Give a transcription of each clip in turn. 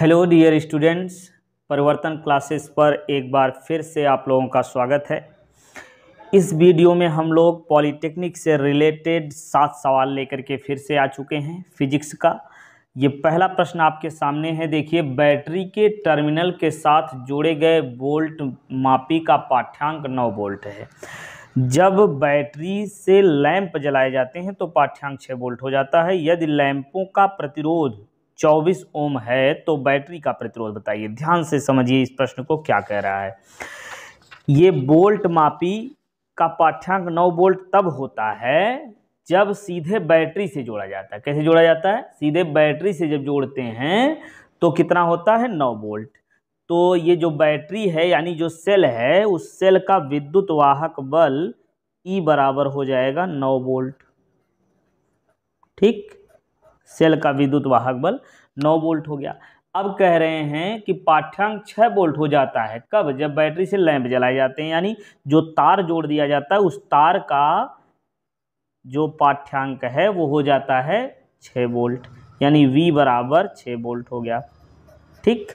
hello dear students Parivartan classes पर एक बार फिर से आप लोगों का स्वागत है इस वीडियो में हम लोग पॉलिटेक्निक से रिलेटेड सात सवाल लेकर के फिर से आ चुके हैं फिजिक्स का ये पहला प्रश्न आपके सामने है देखिए बैटरी के टर्मिनल के साथ जोड़े गए वोल्ट मापी का पाठ्यांक नौ वोल्ट है जब बैटरी से लैंप जलाए जाते हैं तो पाठ्यांक छः वोल्ट हो जाता है यदि लैंपों का प्रतिरोध 24 ओम है तो बैटरी का प्रतिरोध बताइए ध्यान से समझिए इस प्रश्न को क्या कह रहा है ये बोल्ट मापी का पाठ्यांक 9 बोल्ट तब होता है जब सीधे बैटरी से जोड़ा जाता है कैसे जोड़ा जाता है सीधे बैटरी से जब जोड़ते हैं तो कितना होता है नौ बोल्ट तो ये जो बैटरी है यानी जो सेल है उस सेल का विद्युत वाहक बल ई बराबर हो जाएगा 9 बोल्ट ठीक सेल का विद्युत वाहक बल नौ वोल्ट हो गया अब कह रहे हैं कि पाठ्यांक छः वोल्ट हो जाता है कब जब बैटरी से लैंप जलाए जाते हैं यानी जो तार जोड़ दिया जाता है उस तार का जो पाठ्यांक है वो हो जाता है छः वोल्ट यानी V बराबर छः वोल्ट हो गया ठीक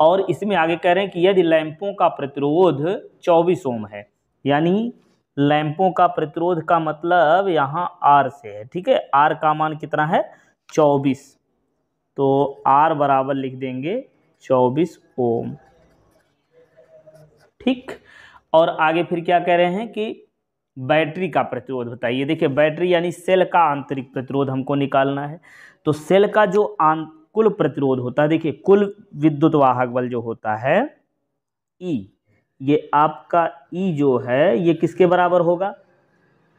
और इसमें आगे कह रहे हैं कि यदि लैंपों का प्रतिरोध चौबीस ओम है यानी लैंपों का प्रतिरोध का मतलब यहाँ आर से है ठीक है आर का मान कितना है चौबीस तो आर बराबर लिख देंगे चौबीस ओम ठीक और आगे फिर क्या कह रहे हैं कि बैटरी का प्रतिरोध बताइए देखिए बैटरी यानी सेल का आंतरिक प्रतिरोध हमको निकालना है तो सेल का जो आं कुल प्रतिरोध होता है देखिए कुल विद्युत वाहक बल जो होता है ई ये आपका ई जो है ये किसके बराबर होगा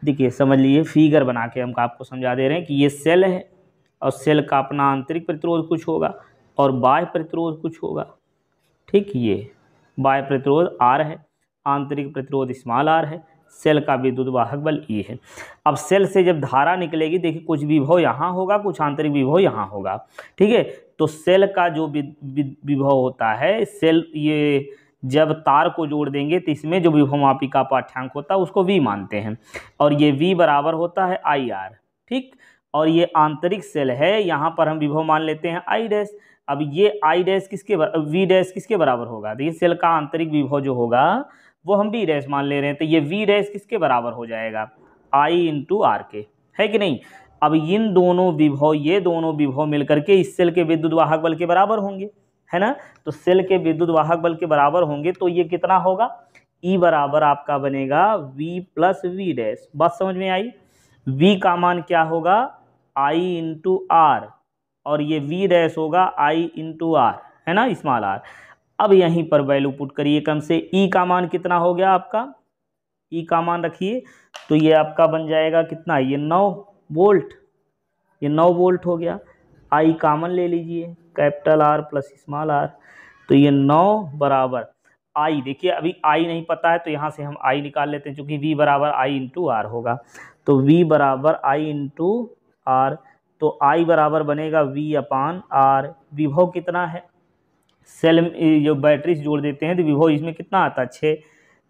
देखिए समझ लीजिए फिगर बना के हम आपको समझा दे रहे हैं कि ये सेल है और सेल का अपना आंतरिक प्रतिरोध कुछ होगा और बाह्य प्रतिरोध कुछ होगा ठीक ये बाह्य प्रतिरोध आर है आंतरिक प्रतिरोध स्मॉल आर है सेल का विद्युत वाहक बल ई है अब सेल से जब धारा निकलेगी देखिए कुछ विभव यहाँ होगा कुछ आंतरिक विभव यहाँ होगा ठीक है तो सेल का जो विभव होता है सेल ये जब तार को जोड़ देंगे तो इसमें जो विभव मापी का पाठ्यांक होता है उसको वी मानते हैं और ये वी बराबर होता है आई आर ठीक और ये आंतरिक सेल है यहाँ पर हम विभव मान लेते हैं आई डैश अब ये आई डैश किसके वी डैश किसके बराबर होगा देखिए सेल का आंतरिक विभव जो होगा वो हम वी डैश मान ले रहे हैं तो ये वी डैश किसके बराबर हो जाएगा आई इंटू आर के है कि नहीं अब इन दोनों विभव ये दोनों विभव मिलकर के इस सेल के विद्युत वाहक बल के बराबर होंगे है ना तो सेल के विद्युत वाहक बल के बराबर होंगे तो ये कितना होगा ई e बराबर आपका बनेगा वी प्लस वी डैश बात समझ में आई वी का मान क्या होगा आई इंटू आर और ये वी डैश होगा आई इंटू आर है ना इस्माल आर अब यहीं पर वैल्यू पुट करिए कम से ई e का मान कितना हो गया आपका ई e का मान रखिए तो ये आपका बन जाएगा कितना ये नौ वोल्ट ये नौ वोल्ट हो गया आई कामन ले लीजिए capital R plus small R तो ये नौ बराबर आई देखिए अभी आई नहीं पता है तो यहाँ से हम आई निकाल लेते हैं क्योंकि वी बराबर आई इंटू आर होगा तो वी बराबर आई इंटू आर तो आई बराबर बनेगा वी अपान आर विभव कितना है सेल जो बैटरी से जोड़ देते हैं तो विभव इसमें कितना आता है छः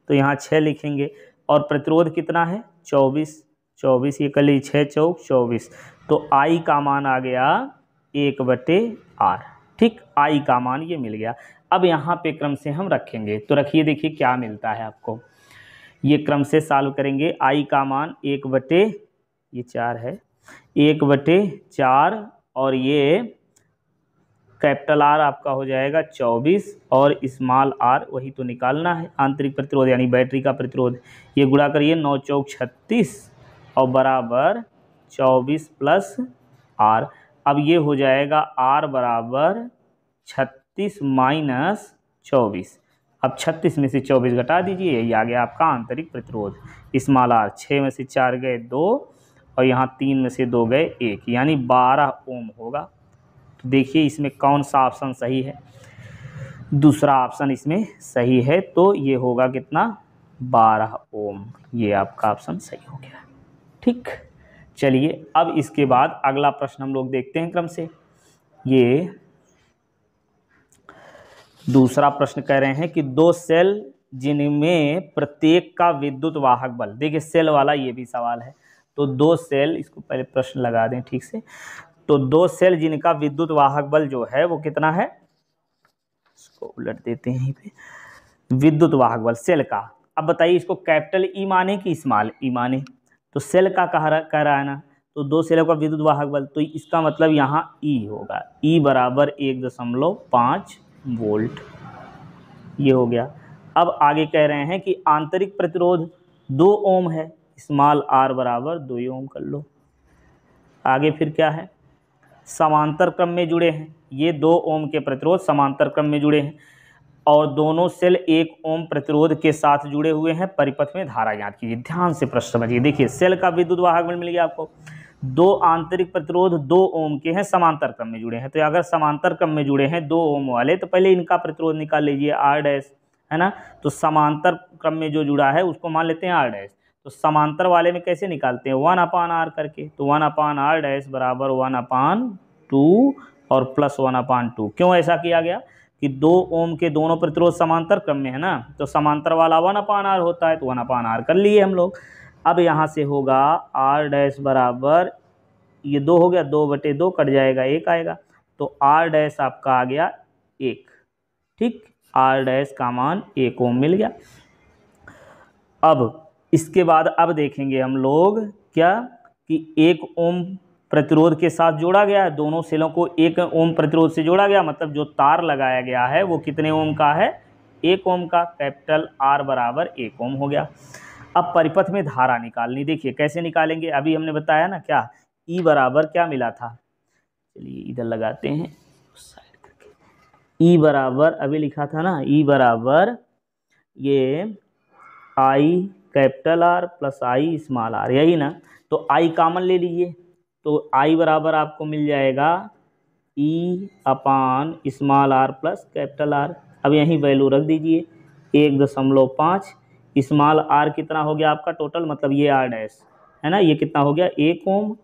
तो यहाँ छः लिखेंगे और प्रतिरोध कितना है चौबीस चौबीस ये कल छः चौक चौबीस तो आई का मान आ गया एक बटे आर ठीक आई का मान ये मिल गया अब यहाँ पे क्रम से हम रखेंगे तो रखिए देखिए क्या मिलता है आपको ये क्रम से सॉल्व करेंगे आई का मान एक बटे ये चार है एक बटे चार और ये कैपिटल आर आपका हो जाएगा चौबीस और स्मॉल आर वही तो निकालना है आंतरिक प्रतिरोध यानी बैटरी का प्रतिरोध ये गुड़ा करिए नौ चौक छत्तीस और बराबर चौबीस प्लस आर अब ये हो जाएगा आर बराबर छत्तीस माइनस चौबीस अब छत्तीस में से चौबीस घटा दीजिए यही आ गया आपका आंतरिक प्रतिरोध स्मॉल आर छः में से चार गए दो और यहाँ तीन में से दो गए एक यानी बारह ओम होगा तो देखिए इसमें कौन सा ऑप्शन सही है दूसरा ऑप्शन इसमें सही है तो ये होगा कितना बारह ओम ये आपका ऑप्शन सही हो गया ठीक चलिए अब इसके बाद अगला प्रश्न हम लोग देखते हैं क्रम से ये दूसरा प्रश्न कह रहे हैं कि दो सेल जिनमें प्रत्येक का विद्युत वाहक बल देखिए सेल वाला ये भी सवाल है तो दो सेल इसको पहले प्रश्न लगा दें ठीक से तो दो सेल जिनका विद्युत वाहक बल जो है वो कितना है इसको उलट देते हैं पे विद्युत वाहक बल सेल का अब बताइए इसको कैपिटल ई e माने कि स्मॉल ई e माने तो सेल का कह रहा कह रहा है ना तो दो सेलों का विद्युत वाहक बल तो इसका मतलब यहाँ ई e होगा ई बराबर एक दशमलव पाँच वोल्ट ये हो गया अब आगे कह रहे हैं कि आंतरिक प्रतिरोध दो ओम है स्मॉल आर बराबर दो ओम कर लो आगे फिर क्या है समांतर क्रम में जुड़े हैं ये दो ओम के प्रतिरोध समांतर क्रम में जुड़े हैं और दोनों सेल एक ओम प्रतिरोध के साथ जुड़े हुए हैं परिपथ में धारा ज्ञात कीजिए ध्यान से प्रश्न समझिए देखिए सेल का विद्युत वाहक बल मिल गया आपको दो आंतरिक प्रतिरोध दो ओम के हैं समांतर क्रम में जुड़े हैं तो अगर समांतर क्रम में जुड़े हैं दो ओम वाले तो पहले इनका प्रतिरोध निकाल लीजिए आर डैश है ना तो समांतर क्रम में जो जुड़ा है उसको मान लेते हैं आर डैश तो समांतर वाले में कैसे निकालते हैं वन अपान आर करके तो वन अपान आर डैश बराबर वन अपान टू और प्लस वन अपान टू क्यों ऐसा किया गया कि दो ओम के दोनों प्रतिरोध समांतर क्रम में है ना तो समांतर वाला वन अपान आर होता है तो वन अपान आर कर लिए हम लोग अब यहाँ से होगा आर डैश बराबर ये दो हो गया दो बटे दो कट जाएगा एक आएगा तो आर डैश आपका आ गया एक ठीक आर डैश का मान एक ओम मिल गया अब इसके बाद अब देखेंगे हम लोग क्या कि एक ओम प्रतिरोध के साथ जोड़ा गया है दोनों सेलों को एक ओम प्रतिरोध से जोड़ा गया मतलब जो तार लगाया गया है वो कितने ओम का है एक ओम का कैपिटल आर बराबर एक ओम हो गया अब परिपथ में धारा निकालनी देखिए कैसे निकालेंगे अभी हमने बताया ना क्या ई बराबर क्या मिला था चलिए इधर लगाते हैं ई बराबर अभी लिखा था ना ई बराबर ये I capital R plus I small R यही ना तो आई कामन ले लीजिए तो आई बराबर आपको मिल जाएगा E upon small R plus capital R अब यहीं वैल्यू रख दीजिए एक दशमलव पाँच स्मॉल आर कितना हो गया आपका टोटल मतलब ये आर डैश है ना ये कितना हो गया एक ओम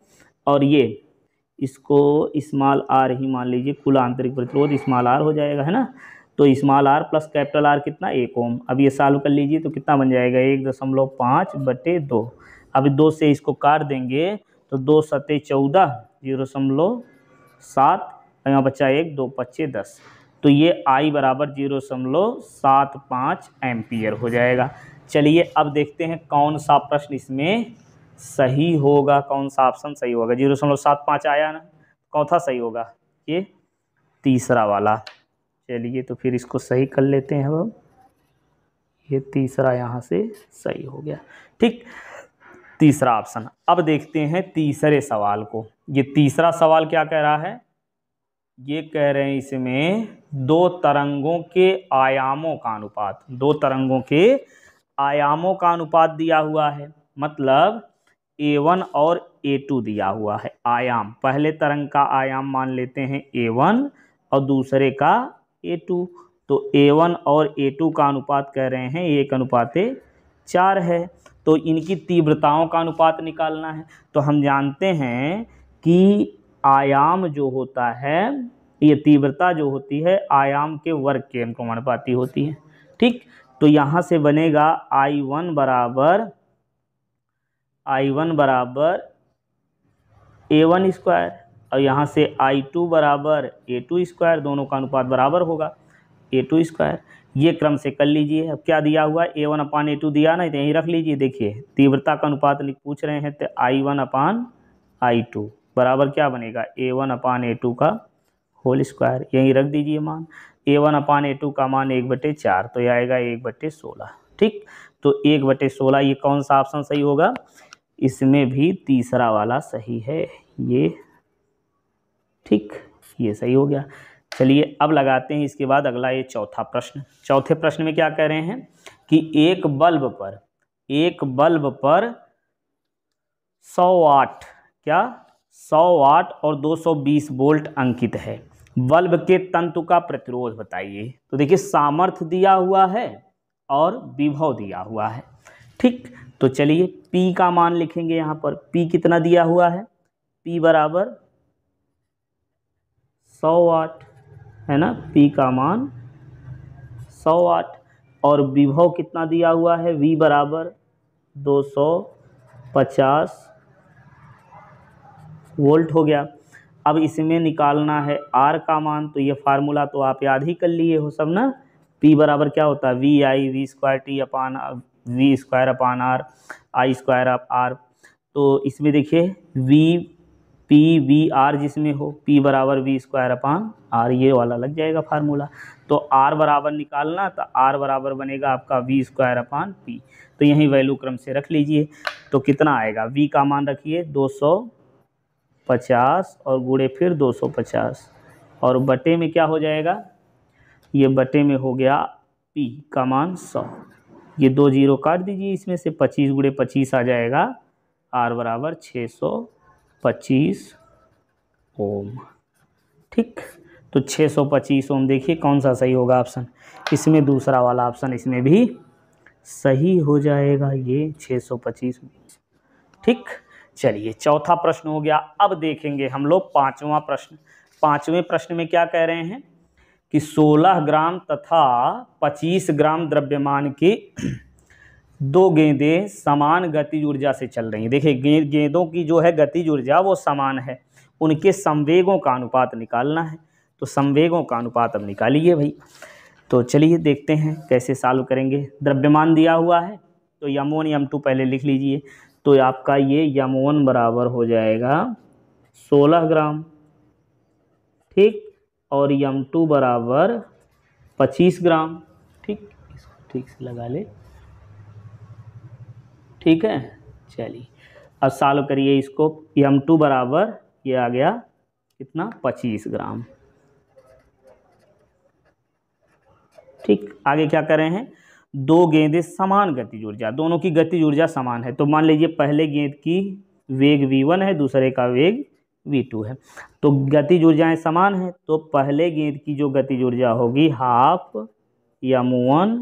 और ये इसको स्मॉल आर ही मान लीजिए कुल आंतरिक प्रतिरोध स्मॉल आर हो जाएगा है ना तो small R plus capital R कितना एक ओम अब ये सॉल्व कर लीजिए तो कितना बन जाएगा एक दशमलव पाँच बटे दो अभी दो से इसको काट देंगे तो दो सते चौदह जीरो दशमलव सात यहाँ बच्चा एक दो पच्चे दस तो ये आई बराबर जीरो दशमलव सात पाँच एम्पियर हो जाएगा चलिए अब देखते हैं कौन सा प्रश्न इसमें सही होगा कौन सा ऑप्शन सही होगा जीरो दशमलव सात पाँच आया ना सा तो सही होगा ये तीसरा वाला चलिए तो फिर इसको सही कर लेते हैं अब ये तीसरा यहाँ से सही हो गया ठीक तीसरा ऑप्शन अब देखते हैं तीसरे सवाल को ये तीसरा सवाल क्या कह रहा है ये कह रहे हैं इसमें दो तरंगों के आयामों का अनुपात दो तरंगों के आयामों का अनुपात दिया हुआ है मतलब ए वन और ए टू दिया हुआ है आयाम पहले तरंग का आयाम मान लेते हैं ए वन और दूसरे का ए टू तो ए वन और ए टू का अनुपात कह रहे हैं एक अनुपात चार है तो इनकी तीव्रताओं का अनुपात निकालना है तो हम जानते हैं कि आयाम जो होता है ये तीव्रता जो होती है आयाम के वर्ग के अनुपाती होती है ठीक तो यहाँ से बनेगा आई वन बराबर आई वन बराबर ए वन स्क्वायर और यहाँ से आई टू बराबर ए टू स्क्वायर दोनों का अनुपात बराबर होगा ए टू स्क्वायर ये क्रम से कर लीजिए अब क्या दिया हुआ ए वन अपान ए टू दिया ना तो यहीं रख लीजिए देखिए तीव्रता का अनुपात पूछ रहे हैं तो I one upon I to बराबर क्या बनेगा A one upon A two का होल स्क्वायर यहीं रख दीजिए मान ए वन अपान ए टू का मान एक बटे चार तो यह आएगा एक बटे सोलह ठीक तो एक बटे सोलह ये कौन सा ऑप्शन सही होगा इसमें भी तीसरा वाला सही है ये ठीक ये सही हो गया चलिए अब लगाते हैं इसके बाद अगला ये चौथा प्रश्न चौथे प्रश्न में क्या कह रहे हैं कि एक बल्ब पर एक बल्ब पर 100 वाट क्या 100 वाट और 220 वोल्ट अंकित है बल्ब के तंतु का प्रतिरोध बताइए तो देखिए सामर्थ्य दिया हुआ है और विभव दिया हुआ है ठीक तो चलिए P का मान लिखेंगे यहाँ पर P कितना दिया हुआ है P बराबर सौ वाट है ना पी का मान सौ वाट और विभव कितना दिया हुआ है वी बराबर दो सौ पचास वोल्ट हो गया अब इसमें निकालना है आर का मान तो ये फार्मूला तो आप याद ही कर लिए हो सब ना पी बराबर क्या होता है V I V square T upon V square upon R I square up R तो इसमें देखिए वी पी वी आर जिसमें हो पी बराबर वी स्क्वायर अपान आर ये वाला लग जाएगा फार्मूला तो आर बराबर निकालना तो आर बराबर बनेगा आपका वी स्क्वायर अपान पी तो यहीं वैल्यू क्रम से रख लीजिए तो कितना आएगा वी का मान रखिए 250 और गुड़े फिर 250 और बटे में क्या हो जाएगा ये बटे में हो गया पी का मान सौ ये दो जीरो काट दीजिए इसमें से पच्चीस गुड़े पच्चीस आ जाएगा आर बराबर छः सौ पच्चीस ओम ठीक तो छः सौ पच्चीस ओम देखिए कौन सा सही होगा ऑप्शन इसमें दूसरा वाला ऑप्शन इसमें भी सही हो जाएगा ये छः सौ 625 ठीक चलिए चौथा प्रश्न हो गया अब देखेंगे हम लोग पाँचवा प्रश्न पाँचवें प्रश्न में क्या कह रहे हैं कि 16 ग्राम तथा 25 ग्राम द्रव्यमान के दो गेंदें समान गतिज ऊर्जा से चल रही हैं देखिए गेंदों की जो है गतिज ऊर्जा वो समान है उनके संवेगों का अनुपात निकालना है तो संवेगों का अनुपात अब निकालिए भाई तो चलिए देखते हैं कैसे सॉल्व करेंगे द्रव्यमान दिया हुआ है तो यम वन यम टू पहले लिख लीजिए तो आपका ये यम वन बराबर हो जाएगा सोलह ग्राम ठीक और यम टू बराबर पच्चीस ग्राम ठीक इसको ठीक से लगा ले ठीक है चलिए अब सॉल्व करिए इसको एम टू बराबर ये आ गया कितना पच्चीस ग्राम ठीक आगे क्या रहे हैं दो गेंदे समान गति ऊर्जा दोनों की गति ऊर्जा समान है तो मान लीजिए पहले गेंद की वेग वी वन है दूसरे का वेग v2 है तो गति ऊर्जाएं समान है तो पहले गेंद की जो गति ऊर्जा होगी half M one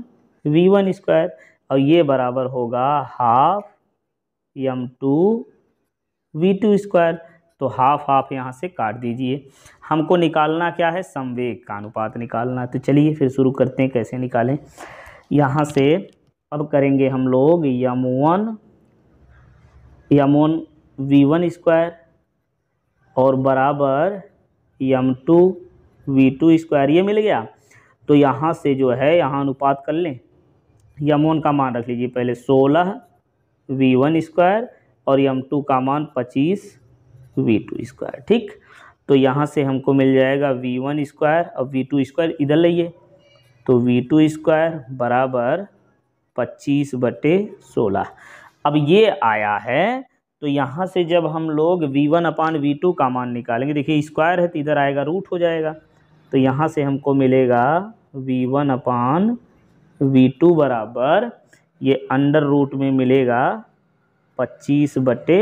V one square और ये बराबर होगा half M two V two square तो हाफ हाफ यहाँ से काट दीजिए हमको निकालना क्या है संवेग का अनुपात निकालना तो चलिए फिर शुरू करते हैं कैसे निकालें यहाँ से अब करेंगे हम लोग M one M one V one square और बराबर M two V two square ये मिल गया तो यहाँ से जो है यहाँ अनुपात कर लें यमोन का मान रख लीजिए पहले सोलह वी वन स्क्वायर और यम टू का मान पच्चीस वी टू स्क्वायर ठीक तो यहाँ से हमको मिल जाएगा वी वन स्क्वायर और वी टू स्क्वायर इधर लइए तो वी टू स्क्वायर बराबर पच्चीस बटे सोलह अब ये आया है तो यहाँ से जब हम लोग V one upon V two का मान निकालेंगे देखिए स्क्वायर है तो इधर आएगा रूट हो जाएगा तो यहाँ से हमको मिलेगा V one upon V two बराबर ये अंडर रूट में मिलेगा पच्चीस बटे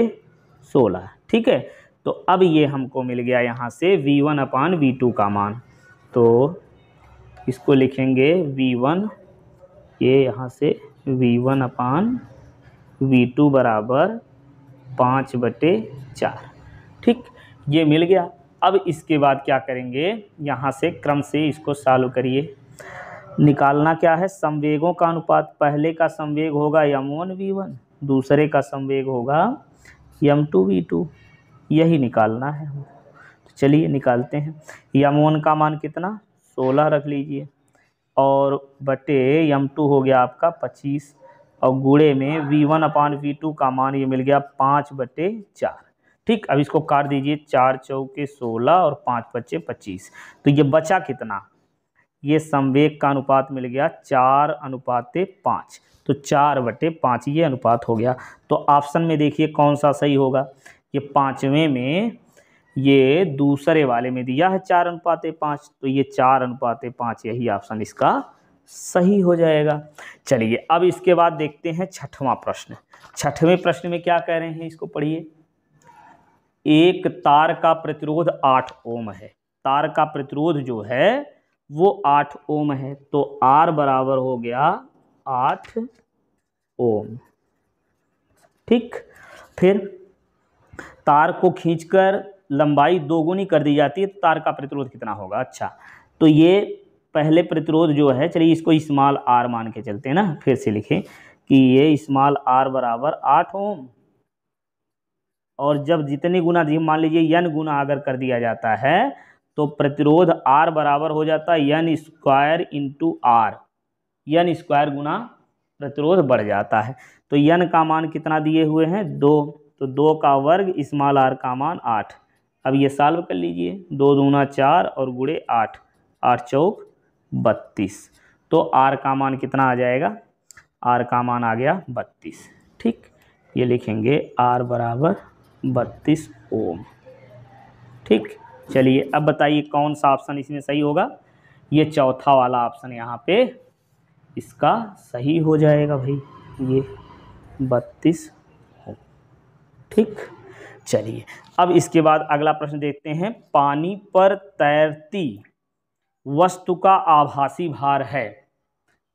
सोलह ठीक है तो अब ये हमको मिल गया यहाँ से V one upon V two का मान तो इसको लिखेंगे वी वन ये यहाँ से V one upon V two बराबर पाँच बटे चार ठीक ये मिल गया अब इसके बाद क्या करेंगे यहाँ से क्रम से इसको सॉल्व करिए निकालना क्या है संवेगों का अनुपात पहले का संवेग होगा यम वन वी वन दूसरे का संवेग होगा यम टू वी टू यही निकालना है तो चलिए निकालते हैं यम वन का मान कितना सोलह रख लीजिए और बटे यम टू हो गया आपका पच्चीस और गुड़े में V one upon V two का मान ये मिल गया पाँच बटे चार ठीक अब इसको काट दीजिए चार चौके सोलह और पाँच बच्चे पच्चीस तो ये बचा कितना ये संवेग का अनुपात मिल गया चार अनुपात पाँच तो चार बटे पाँच ये अनुपात हो गया तो ऑप्शन में देखिए कौन सा सही होगा ये पाँचवें में ये दूसरे वाले में दिया है चार अनुपात पाँच तो ये चार अनुपात पाँच यही ऑप्शन इसका सही हो जाएगा चलिए अब इसके बाद देखते हैं छठवां प्रश्न छठवें प्रश्न में क्या कह रहे हैं इसको पढ़िए एक तार का प्रतिरोध आठ ओम है तार का प्रतिरोध जो है वो आठ ओम है तो आर बराबर हो गया आठ ओम ठीक फिर तार को खींचकर लंबाई दोगुनी कर दी जाती है तो तार का प्रतिरोध कितना होगा अच्छा तो ये पहले प्रतिरोध जो है चलिए इसको इस्माल आर मान के चलते हैं ना फिर से लिखें कि ये इस्माल आर बराबर आठ ओम और जब जितने गुना मान लीजिए यन गुना अगर कर दिया जाता है तो प्रतिरोध आर बराबर हो जाता है N square into R N square गुना प्रतिरोध बढ़ जाता है तो यन का मान कितना दिए हुए हैं दो तो दो का वर्ग स्मॉल आर का मान आठ अब ये सॉल्व कर लीजिए दो दूना चार और गुड़े आठ आठ चौक बत्तीस तो आर का मान कितना आ जाएगा आर का मान आ गया बत्तीस ठीक ये लिखेंगे आर बराबर बत्तीस ओम ठीक चलिए अब बताइए कौन सा ऑप्शन इसमें सही होगा ये चौथा वाला ऑप्शन यहाँ पे इसका सही हो जाएगा भाई ये बत्तीस ठीक चलिए अब इसके बाद अगला प्रश्न देखते हैं पानी पर तैरती वस्तु का आभासी भार है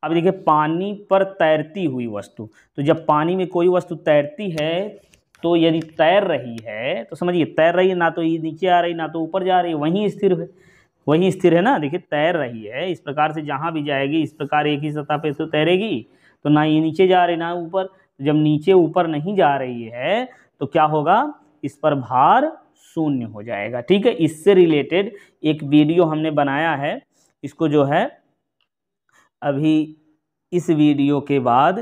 अब देखिए पानी पर तैरती हुई वस्तु तो जब पानी में कोई वस्तु तैरती है तो यदि तैर रही है तो समझिए तैर रही है ना तो ये नीचे आ रही ना तो ऊपर जा रही है वहीं स्थिर है वहीं स्थिर है ना देखिए तैर रही है इस प्रकार से जहाँ भी जाएगी इस प्रकार एक ही सतह पे तो तैरेगी तो ना ये नीचे जा रही ना ऊपर जब नीचे ऊपर नहीं जा रही है तो क्या होगा इस पर भार शून्य हो जाएगा ठीक है इससे रिलेटेड एक वीडियो हमने बनाया है इसको जो है अभी इस वीडियो के बाद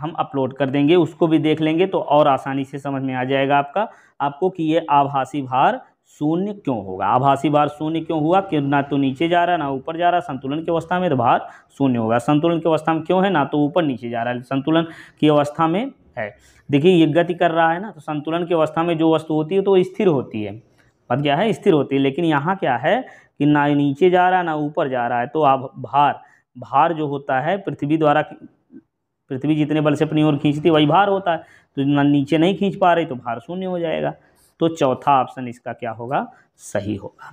हम अपलोड कर देंगे उसको भी देख लेंगे तो और आसानी से समझ में आ जाएगा आपका आपको कि ये आभासी भार शून्य क्यों होगा आभासी भार शून्य क्यों हुआ कि ना तो नीचे जा रहा ना ऊपर जा रहा संतुलन की अवस्था में तो भार शून्य होगा संतुलन की अवस्था में क्यों है ना तो ऊपर नीचे जा रहा है संतुलन की अवस्था में है देखिए ये गति कर रहा है ना तो संतुलन की अवस्था में जो वस्तु होती है तो स्थिर होती है पद क्या है स्थिर होती है लेकिन यहाँ क्या है कि ना नीचे जा रहा है ना ऊपर जा रहा है तो आप भार भार जो होता है पृथ्वी द्वारा पृथ्वी जितने बल से अपनी ओर खींचती वही भार होता है तो नीचे नहीं खींच पा रही तो भार शून्य हो जाएगा तो चौथा ऑप्शन इसका क्या होगा सही होगा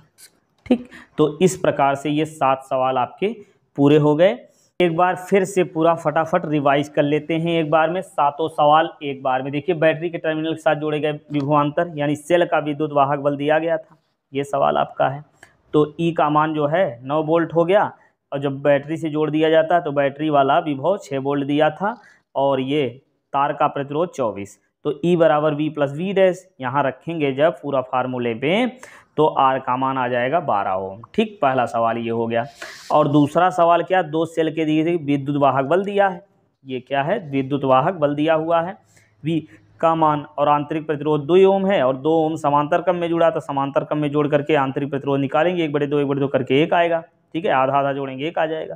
ठीक तो इस प्रकार से ये सात सवाल आपके पूरे हो गए एक बार फिर से पूरा फटाफट रिवाइज कर लेते हैं एक बार में सातों सवाल एक बार में देखिए बैटरी के टर्मिनल के साथ जोड़े गए विभुआंतर यानी सेल का विद्युत वाहक बल दिया गया था ये सवाल आपका है तो ई e का मान जो है नौ वोल्ट हो गया और जब बैटरी से जोड़ दिया जाता है तो बैटरी वाला विभव छः वोल्ट दिया था और ये तार का प्रतिरोध चौबीस तो ई e बराबर वी प्लस वी डैस यहाँ रखेंगे जब पूरा फार्मूले पे तो आर का मान आ जाएगा बारह ओम ठीक पहला सवाल ये हो गया और दूसरा सवाल क्या दो सेल के दिए विद्युत वाहक बल दिया है ये क्या है विद्युत वाहक बल दिया हुआ है वी का मान और आंतरिक प्रतिरोध दो ओम है और दो ओम समांतर कम में जुड़ा तो समांतर कम में जोड़ करके आंतरिक प्रतिरोध निकालेंगे एक बड़े दो एक बड़े दो करके एक आएगा ठीक है आधा आधा जोड़ेंगे एक आ जाएगा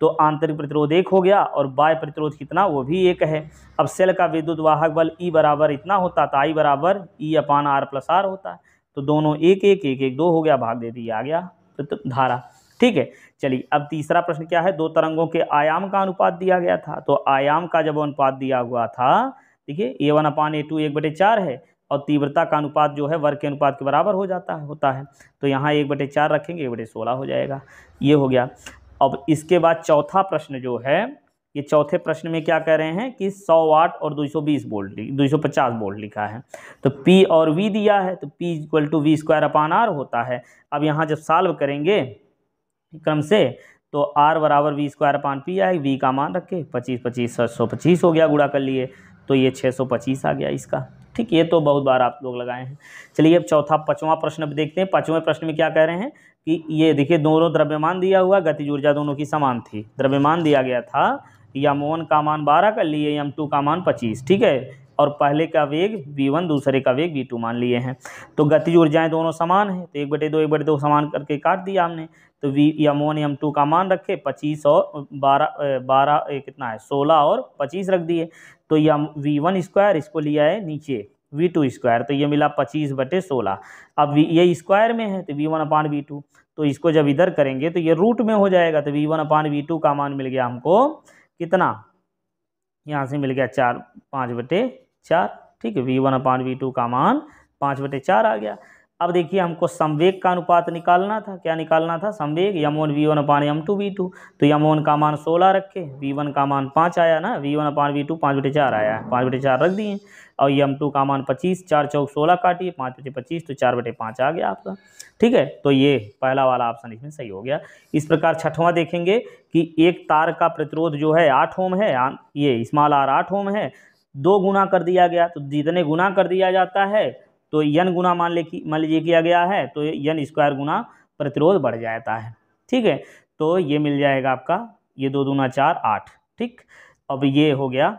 तो आंतरिक प्रतिरोध एक हो गया और बाह्य प्रतिरोध कितना वो भी एक है अब सेल का विद्युत वाहक बल ई e बराबर इतना होता था तो आई बराबर E e upon R plus R होता है तो दोनों एक एक एक एक दो हो गया भाग दे दिया आ गया तो, धारा ठीक है चलिए अब तीसरा प्रश्न क्या है दो तरंगों के आयाम का अनुपात दिया गया था तो आयाम का जब अनुपात दिया हुआ था देखिए ए वन अपान ए टू एक बटे चार है और तीव्रता का अनुपात जो है वर्ग के अनुपात के बराबर हो जाता है होता है तो यहाँ एक बटे चार रखेंगे एक बटे सोलह हो जाएगा ये हो गया अब इसके बाद चौथा प्रश्न जो है ये चौथे प्रश्न में क्या कह रहे हैं कि 100 वाट और 220 सौ पचास वोल्ट लिखा है तो P और V दिया है तो P equal to V square upon R होता है अब यहाँ जब सॉल्व करेंगे क्रम से तो R बराबर वी स्क्वायर अपान पी आए वी का मान रखे पच्चीस पच्चीस सौ पच्चीस हो गया गुड़ा कर लिए तो ये 625 आ गया इसका ठीक ये तो बहुत बार आप लोग लगाए हैं चलिए अब चौथा पाँचवा प्रश्न देखते हैं पाँचवें प्रश्न में क्या कह रहे हैं कि ये देखिए दोनों द्रव्यमान दिया हुआ गतिज ऊर्जा दोनों की समान थी द्रव्यमान दिया गया था यम वन का मान बारह कर लिए यम टू का मान पच्चीस ठीक है और पहले का वेग वन दूसरे का वेग टू मान लिए हैं तो गतिज ऊर्जाएं दोनों समान हैं तो एक बटे दो एक बटे दो समान करके काट दिया हमने तो V M one M two का मान रखे पच्चीस और बारह बारह कितना है सोलह और पच्चीस रख दिए तो यह वी वन स्क्वायर इसको लिया है नीचे वी टू स्क्वायर तो ये मिला पच्चीस बटे सोलह अब ये स्क्वायर में है तो V one upon V two तो इसको जब इधर करेंगे तो ये रूट में हो जाएगा तो V one upon V two का मान मिल गया हमको कितना यहाँ से मिल गया चार पाँच बटे चार ठीक है V one upon V two का मान पाँच बटे चार आ गया अब देखिए हमको संवेग का अनुपात निकालना था क्या निकालना था संवेग M one V one upon M two V two तो यम वन का मान सोलह रखे वी वन का मान पाँच आया ना V one upon V two पाँच बटे चार आया है पाँच बटे चार रख दिए और यम टू का मान पच्चीस चार चौक सोलह काटिए पाँच बटे पच्चीस तो चार बटे पाँच आ गया आपका ठीक है तो ये पहला वाला ऑप्शन इसमें सही हो गया इस प्रकार छठवां देखेंगे कि एक तार का प्रतिरोध जो है आठ ओम है ये स्मॉल आर आठ ओम है दो गुना कर दिया गया तो जितने गुना कर दिया जाता है तो यन गुना मान ले मान लीजिए किया गया है तो यन स्क्वायर गुना प्रतिरोध बढ़ जाता है ठीक है तो ये मिल जाएगा आपका ये दो दूना चार आठ ठीक अब ये हो गया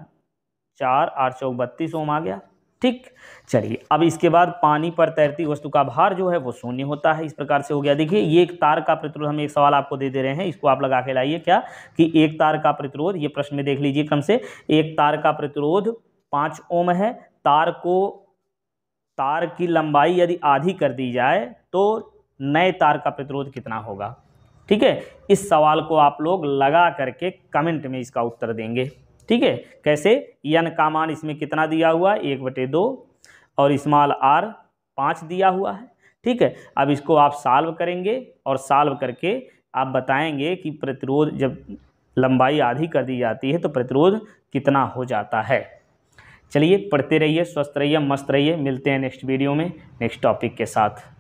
चार आठ सौ बत्तीस ओम आ गया ठीक चलिए अब इसके बाद पानी पर तैरती वस्तु का भार जो है वो शून्य होता है इस प्रकार से हो गया देखिए ये एक तार का प्रतिरोध हम एक सवाल आपको दे दे रहे हैं इसको आप लगा के लाइए क्या कि एक तार का प्रतिरोध ये प्रश्न में देख लीजिए क्रम से एक तार का प्रतिरोध पाँच ओम है तार को तार की लंबाई यदि आधी कर दी जाए तो नए तार का प्रतिरोध कितना होगा ठीक है इस सवाल को आप लोग लगा करके कमेंट में इसका उत्तर देंगे ठीक है कैसे यन का मान इसमें कितना दिया हुआ है एक बटे दो और इस्माल आर पाँच दिया हुआ है ठीक है अब इसको आप साल्व करेंगे और साल्व करके आप बताएंगे कि प्रतिरोध जब लंबाई आधी कर दी जाती है तो प्रतिरोध कितना हो जाता है चलिए पढ़ते रहिए स्वस्थ रहिए मस्त रहिए मिलते हैं नेक्स्ट वीडियो में नेक्स्ट टॉपिक के साथ